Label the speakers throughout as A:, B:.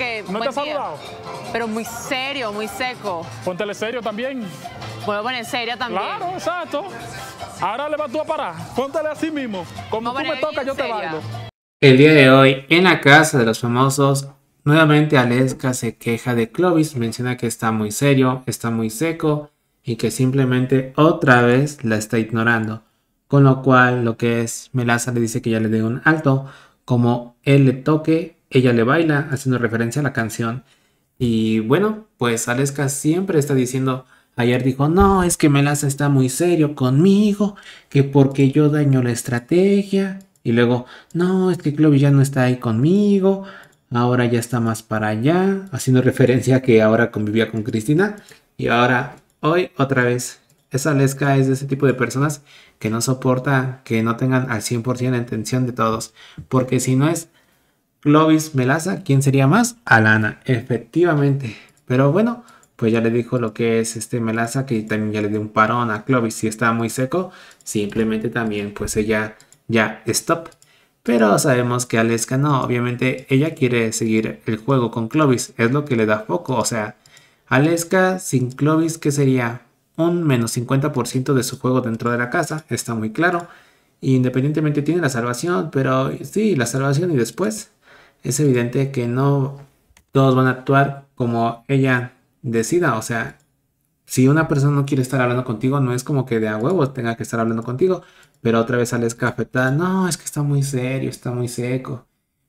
A: que. saludado? Pero muy serio, muy seco. Póntele serio también. Puedo poner serio también. Claro, exacto. Ahora le vas tú a parar. Póntele así mismo. Como tú me tocas, yo te bailo. El día de hoy, en la casa de los famosos, nuevamente Aleska se queja de Clovis, menciona que está muy serio, está muy seco y que simplemente otra vez la está ignorando. Con lo cual, lo que es Melaza le dice que ya le dé un alto, como él le toque, ella le baila, haciendo referencia a la canción. Y bueno, pues Aleska siempre está diciendo, ayer dijo, no, es que Melaza está muy serio conmigo, que porque yo daño la estrategia. Y luego, no, es que Chloe ya no está ahí conmigo, ahora ya está más para allá, haciendo referencia a que ahora convivía con Cristina. Y ahora, hoy otra vez, esa Aleska, es de ese tipo de personas que no soporta que no tengan al 100% la intención de todos, porque si no es Clovis Melaza, ¿quién sería más? Alana, efectivamente. Pero bueno, pues ya le dijo lo que es este Melaza, que también ya le dio un parón a Clovis. Si está muy seco, simplemente también, pues ella ya stop. Pero sabemos que Aleska no, obviamente ella quiere seguir el juego con Clovis, es lo que le da foco. O sea, Aleska sin Clovis, ¿qué sería un menos 50% de su juego dentro de la casa, está muy claro. Independientemente tiene la salvación, pero sí, la salvación y después es evidente que no todos van a actuar como ella decida. O sea, si una persona no quiere estar hablando contigo, no es como que de a huevo tenga que estar hablando contigo, pero otra vez Alex cafetada. No, es que está muy serio, está muy seco.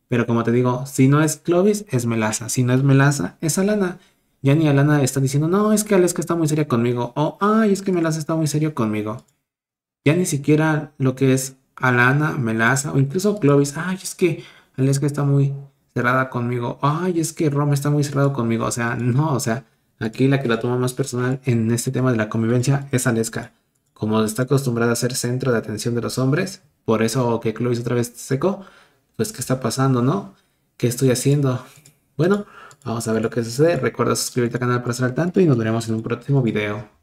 A: Pero como te digo, si no es Clovis, es Melaza. Si no es Melaza, es Alana. Ya ni Alana está diciendo, no, es que Aleska está muy seria conmigo. O, ay, es que Melaza está muy serio conmigo. Ya ni siquiera lo que es Alana, Melaza o incluso Clovis. Ay, es que Aleska está muy cerrada conmigo. Ay, es que Roma está muy cerrado conmigo. O sea, no, o sea, aquí la que la toma más personal en este tema de la convivencia es Aleska. Como está acostumbrada a ser centro de atención de los hombres, por eso que Chloe otra vez seco. pues ¿qué está pasando, no? ¿Qué estoy haciendo? Bueno, vamos a ver lo que sucede. Recuerda suscribirte al canal para estar al tanto y nos veremos en un próximo video.